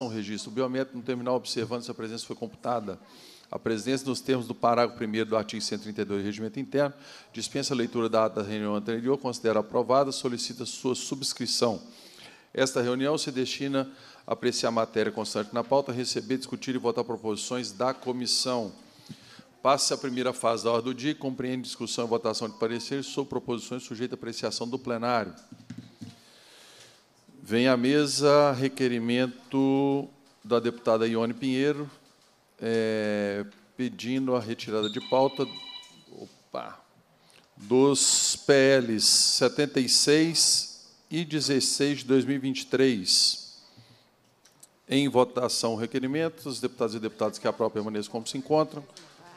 um registro. O biométrico no terminal observando se a presença foi computada. A presença, nos termos do parágrafo 1 do artigo 132 do Regimento Interno, dispensa a leitura da ata da reunião anterior, considera aprovada, solicita sua subscrição. Esta reunião se destina a apreciar a matéria constante na pauta, receber, discutir e votar proposições da comissão. Passa a primeira fase da ordem do dia e compreende discussão e votação de pareceres sobre proposições sujeitas à apreciação do plenário. Vem à mesa requerimento da deputada Ione Pinheiro, é, pedindo a retirada de pauta opa, dos PLs 76 e 16 de 2023. Em votação, Os Deputados e deputadas que a própria permaneçam como se encontram.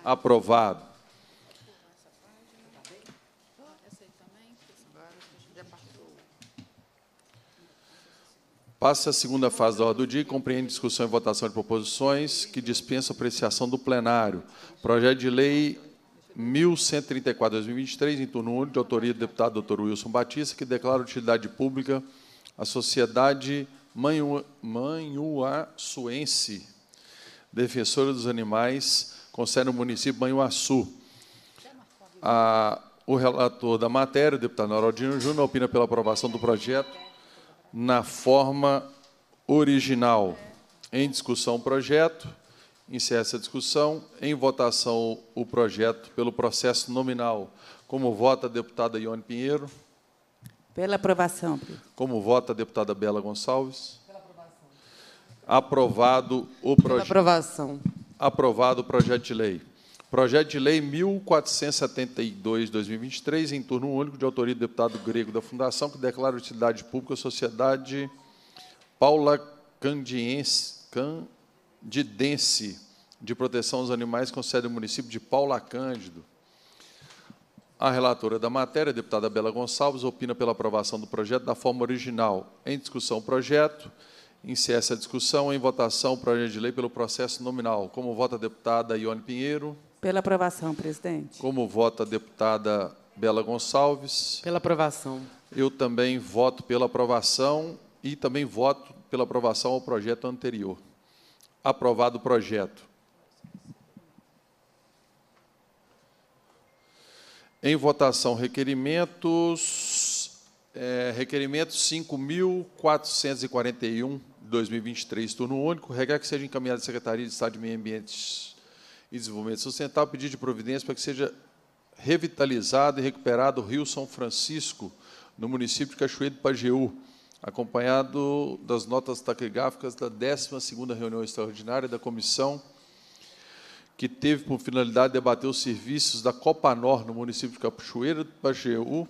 Aprovado. Passa a segunda fase da ordem do dia e compreende discussão e votação de proposições que dispensa apreciação do plenário. Projeto de lei 1134-2023, em turno 1, de autoria do deputado doutor Wilson Batista, que declara utilidade pública a sociedade manhua, manhuaçuense, defensora dos animais, com sede no município Manhuaçu. A, o relator da matéria, o deputado Noraldino Júnior, opina pela aprovação do projeto na forma original. Em discussão o projeto, encerra essa discussão. Em votação o projeto pelo processo nominal. Como vota a deputada Ione Pinheiro? Pela aprovação. Como vota a deputada Bela Gonçalves? Pela aprovação. Aprovado o projeto. aprovação Aprovado o projeto de lei. Projeto de Lei 1472-2023, em turno único, de autoria do deputado grego da Fundação, que declara utilidade pública a Sociedade Paula Candidense de Proteção aos Animais, com sede no município de Paula Cândido. A relatora da matéria, a deputada Bela Gonçalves, opina pela aprovação do projeto da forma original. Em discussão, o projeto. Inicia essa discussão. Em votação, o projeto de lei pelo processo nominal. Como vota a deputada Ione Pinheiro? Pela aprovação, presidente. Como vota a deputada Bela Gonçalves? Pela aprovação. Eu também voto pela aprovação e também voto pela aprovação ao projeto anterior. Aprovado o projeto. Em votação, requerimentos. É, requerimento 5.441, 2023, turno único. Requer que seja encaminhado à Secretaria de Estado de Meio Ambiente e Desenvolvimento Sustentável, pedido de providência para que seja revitalizado e recuperado o Rio São Francisco, no município de Cachoeiro do Pajeú, acompanhado das notas taquigráficas da 12ª reunião extraordinária da comissão, que teve por finalidade debater os serviços da Copanor no município de Cachoeiro do Pajeú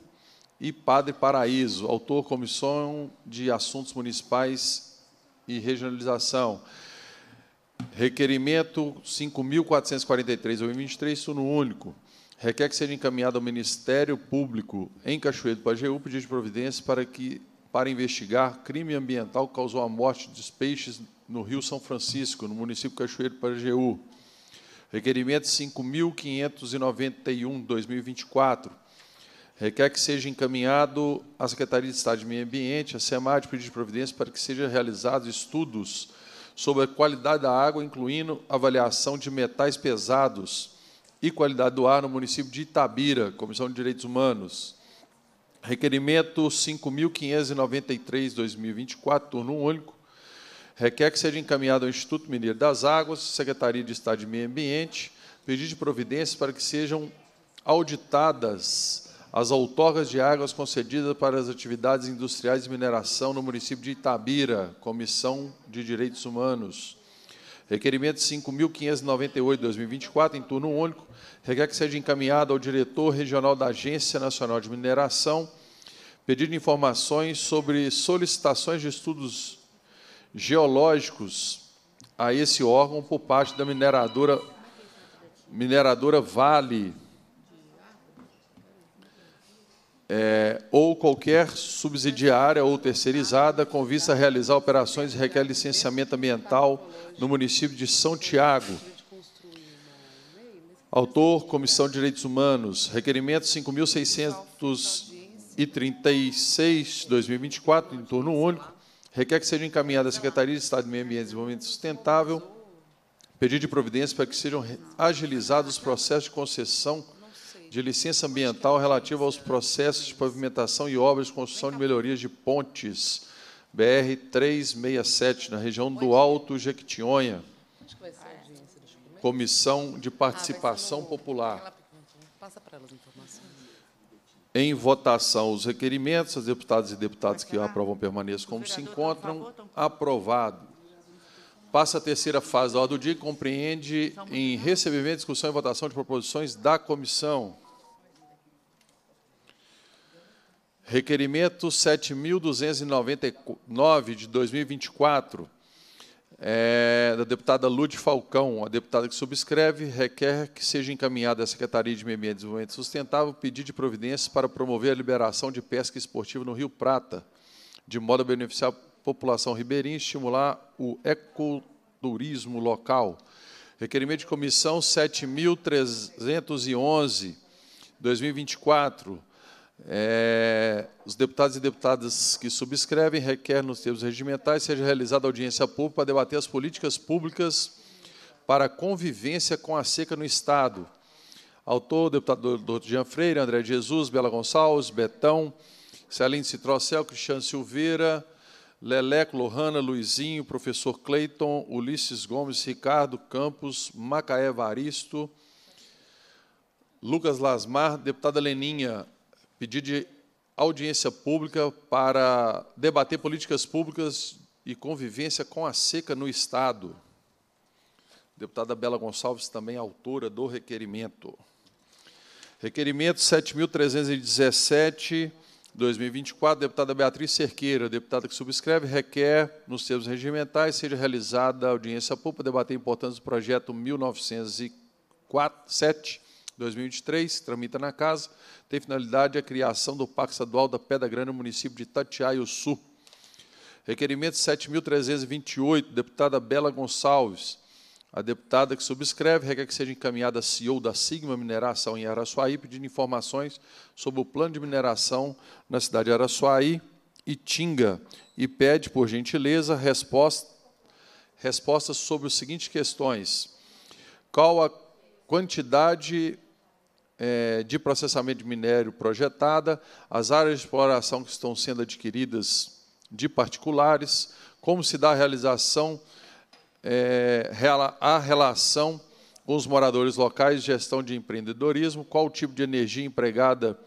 e Padre Paraíso, autor Comissão de Assuntos Municipais e Regionalização. Requerimento 5443 2023 sono único. Requer que seja encaminhado ao Ministério Público em Cachoeiro do Pajeú pedido de providência para que para investigar crime ambiental que causou a morte dos peixes no Rio São Francisco, no município Cachoeiro do Pajeú. Requerimento 5.591-2024. Requer que seja encaminhado à Secretaria de Estado de Meio Ambiente, a SEMAD, pedido de providência para que sejam realizados estudos sobre a qualidade da água, incluindo avaliação de metais pesados e qualidade do ar no município de Itabira, Comissão de Direitos Humanos. Requerimento 5.593-2024, turno único. Requer que seja encaminhado ao Instituto Mineiro das Águas, Secretaria de Estado de Meio Ambiente, pedido de providências para que sejam auditadas as outorgas de águas concedidas para as atividades industriais de mineração no município de Itabira, Comissão de Direitos Humanos. Requerimento 5.598-2024, em turno único, requer que seja encaminhado ao diretor regional da Agência Nacional de Mineração, pedido informações sobre solicitações de estudos geológicos a esse órgão por parte da mineradora, mineradora Vale, é, ou qualquer subsidiária ou terceirizada com vista a realizar operações e requer licenciamento ambiental no município de São Tiago. Autor, Comissão de Direitos Humanos, requerimento 5.636, 2024, em torno único, requer que seja encaminhada à Secretaria de Estado de Meio Ambiente e Desenvolvimento Sustentável, pedido de providência para que sejam agilizados os processos de concessão de licença ambiental relativa aos processos de pavimentação e obras de construção de melhorias de pontes, BR 367, na região do Alto Jequitinhonha. Comissão de Participação Popular. Em votação, os requerimentos, as deputadas e deputadas que aprovam permaneçam como se encontram. Aprovado. Passa a terceira fase da ordem do dia, que compreende em recebimento, discussão e votação de proposições da comissão. Requerimento 7.299 de 2024, é, da deputada Lude Falcão. A deputada que subscreve requer que seja encaminhada à Secretaria de Meio Ambiente e Desenvolvimento Sustentável pedido de providências para promover a liberação de pesca esportiva no Rio Prata, de modo a beneficiar população ribeirinha e estimular o ecoturismo local. Requerimento de comissão 7.311, 2024. É, os deputados e deputadas que subscrevem requer nos termos regimentais seja realizada audiência pública para debater as políticas públicas para convivência com a seca no Estado. Autor, deputado Dr. Jean Freire, André Jesus, Bela Gonçalves, Betão, Celine Citrocel, Cristiano Silveira, Leleco, Lohana, Luizinho, professor Cleiton, Ulisses Gomes, Ricardo Campos, Macaé Varisto, Lucas Lasmar, deputada Leninha, pedido de audiência pública para debater políticas públicas e convivência com a seca no Estado. Deputada Bela Gonçalves, também autora do requerimento. Requerimento 7.317 2024, deputada Beatriz Cerqueira, deputada que subscreve, requer, nos termos regimentais, seja realizada a audiência pública debater a importância do projeto 1907 2023, tramita na Casa, tem finalidade a criação do Parque Estadual da Pedra Grande no município de Itatiaio Sul. Requerimento 7.328, deputada Bela Gonçalves, a deputada que subscreve requer que seja encaminhada a CEO da Sigma Mineração em Araçuaí, pedindo informações sobre o plano de mineração na cidade de Araçuaí e Tinga, e pede, por gentileza, respostas sobre as seguintes questões. Qual a quantidade eh, de processamento de minério projetada, as áreas de exploração que estão sendo adquiridas de particulares, como se dá a realização é, a relação com os moradores locais, gestão de empreendedorismo, qual o tipo de energia empregada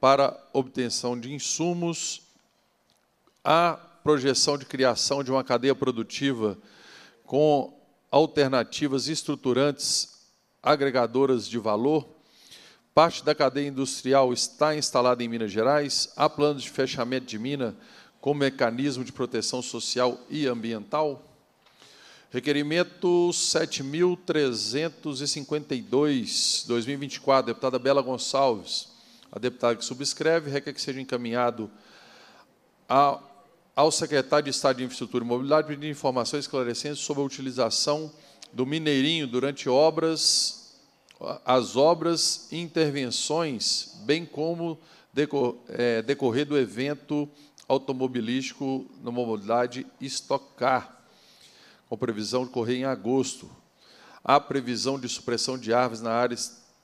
para obtenção de insumos, a projeção de criação de uma cadeia produtiva com alternativas estruturantes agregadoras de valor. Parte da cadeia industrial está instalada em Minas Gerais, há planos de fechamento de mina com mecanismo de proteção social e ambiental. Requerimento 7352, 2024, deputada Bela Gonçalves. A deputada que subscreve requer que seja encaminhado a, ao secretário de Estado de Infraestrutura e Mobilidade pedindo informações esclarecentes sobre a utilização do Mineirinho durante obras, as obras e intervenções, bem como decor, é, decorrer do evento automobilístico na mobilidade Estocar com previsão de correr em agosto. Há previsão de supressão de árvores na área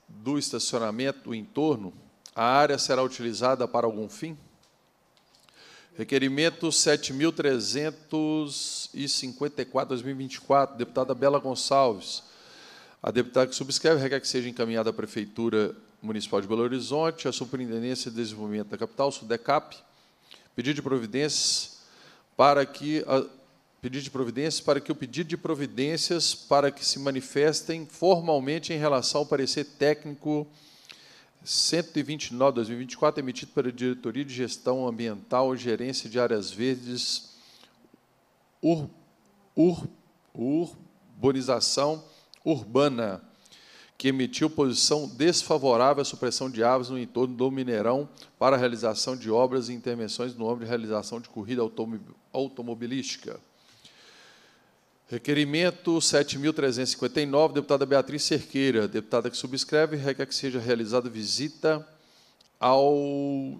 do estacionamento do entorno. A área será utilizada para algum fim? Requerimento 7.354, 2024, deputada Bela Gonçalves. A deputada que subscreve requer que seja encaminhada à Prefeitura Municipal de Belo Horizonte, à Superintendência de Desenvolvimento da Capital, SUDECAP, pedido de providências para que a pedido de providências para que o pedido de providências para que se manifestem formalmente em relação ao parecer técnico 129/2024 emitido pela Diretoria de Gestão Ambiental e Gerência de Áreas Verdes Ur, Ur, Urbanização Urbana, que emitiu posição desfavorável à supressão de aves no entorno do Mineirão para a realização de obras e intervenções no âmbito de realização de corrida automobilística. Requerimento 7.359, deputada Beatriz Cerqueira, deputada que subscreve, requer que seja realizada visita ao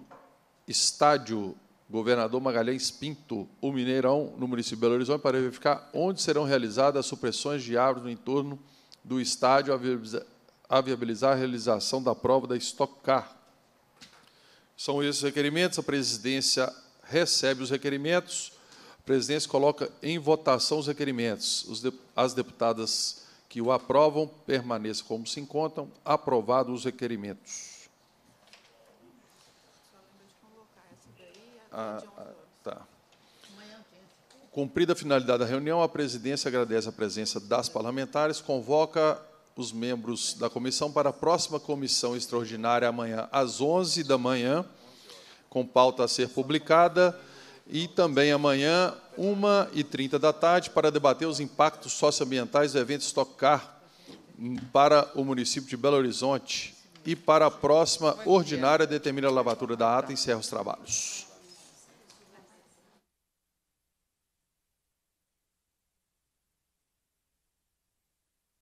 estádio Governador Magalhães Pinto, o Mineirão, no município de Belo Horizonte, para verificar onde serão realizadas as supressões de árvores no entorno do estádio, a viabilizar a realização da prova da Stock Car. São esses requerimentos, a presidência recebe os requerimentos presidência coloca em votação os requerimentos. as deputadas que o aprovam permaneçam como se encontram. Aprovados os requerimentos. Ah, ah, tá. Cumprida a finalidade da reunião, a presidência agradece a presença das parlamentares, convoca os membros da comissão para a próxima comissão extraordinária amanhã às 11 da manhã, com pauta a ser publicada e também amanhã, 1h30 da tarde, para debater os impactos socioambientais do evento Stock Car para o município de Belo Horizonte. E para a próxima ordinária, determina a lavatura da ata e encerra os trabalhos.